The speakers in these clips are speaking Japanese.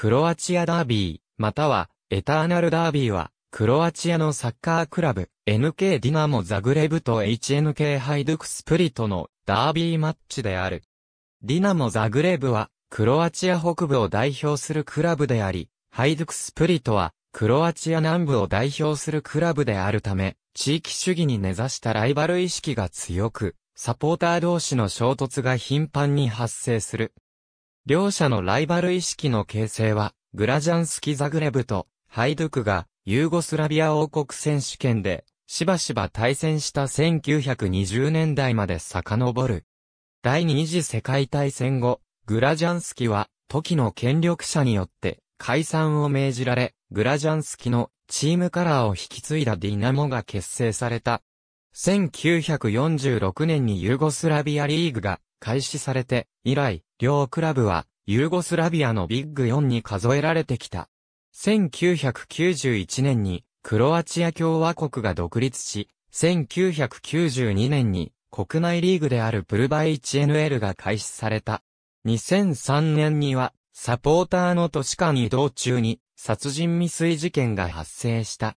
クロアチアダービー、または、エターナルダービーは、クロアチアのサッカークラブ、NK ディナモザグレブと HNK ハイドクスプリトのダービーマッチである。ディナモザグレブは、クロアチア北部を代表するクラブであり、ハイドクスプリトは、クロアチア南部を代表するクラブであるため、地域主義に根ざしたライバル意識が強く、サポーター同士の衝突が頻繁に発生する。両者のライバル意識の形成は、グラジャンスキ・ザグレブと、ハイドゥクが、ユーゴスラビア王国選手権で、しばしば対戦した1920年代まで遡る。第二次世界大戦後、グラジャンスキは、時の権力者によって、解散を命じられ、グラジャンスキのチームカラーを引き継いだディナモが結成された。1946年にユーゴスラビアリーグが開始されて、以来、両クラブは、ユーゴスラビアのビッグ4に数えられてきた。1991年に、クロアチア共和国が独立し、1992年に、国内リーグであるプルバイ 1NL が開始された。2003年には、サポーターの都市間移動中に、殺人未遂事件が発生した。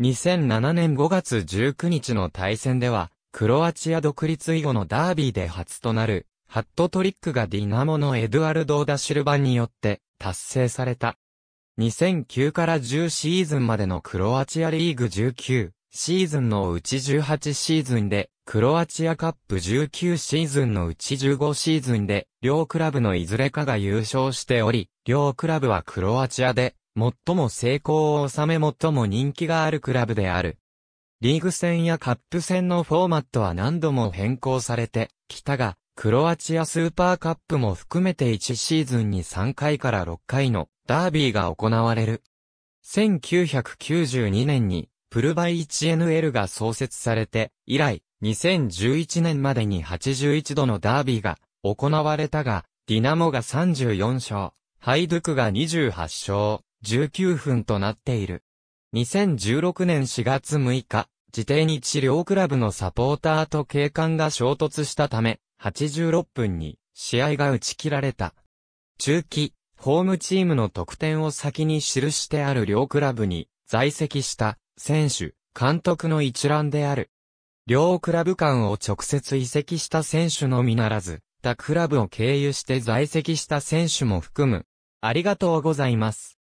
2007年5月19日の対戦では、クロアチア独立以後のダービーで初となる、ハットトリックがディナモのエドアルド・ダ・シルバによって達成された。2009から10シーズンまでのクロアチアリーグ19シーズンのうち18シーズンで、クロアチアカップ19シーズンのうち15シーズンで、両クラブのいずれかが優勝しており、両クラブはクロアチアで、最も成功を収め最も人気があるクラブである。リーグ戦やカップ戦のフォーマットは何度も変更されてきたが、クロアチアスーパーカップも含めて1シーズンに3回から6回のダービーが行われる。1992年にプルバイ 1NL が創設されて以来2011年までに81度のダービーが行われたが、ディナモが34勝、ハイドゥクが28勝、19分となっている。2016年4月6日、自邸に治療クラブのサポーターと警官が衝突したため、86分に試合が打ち切られた。中期、ホームチームの得点を先に記してある両クラブに在籍した選手、監督の一覧である。両クラブ間を直接移籍した選手のみならず、他クラブを経由して在籍した選手も含む。ありがとうございます。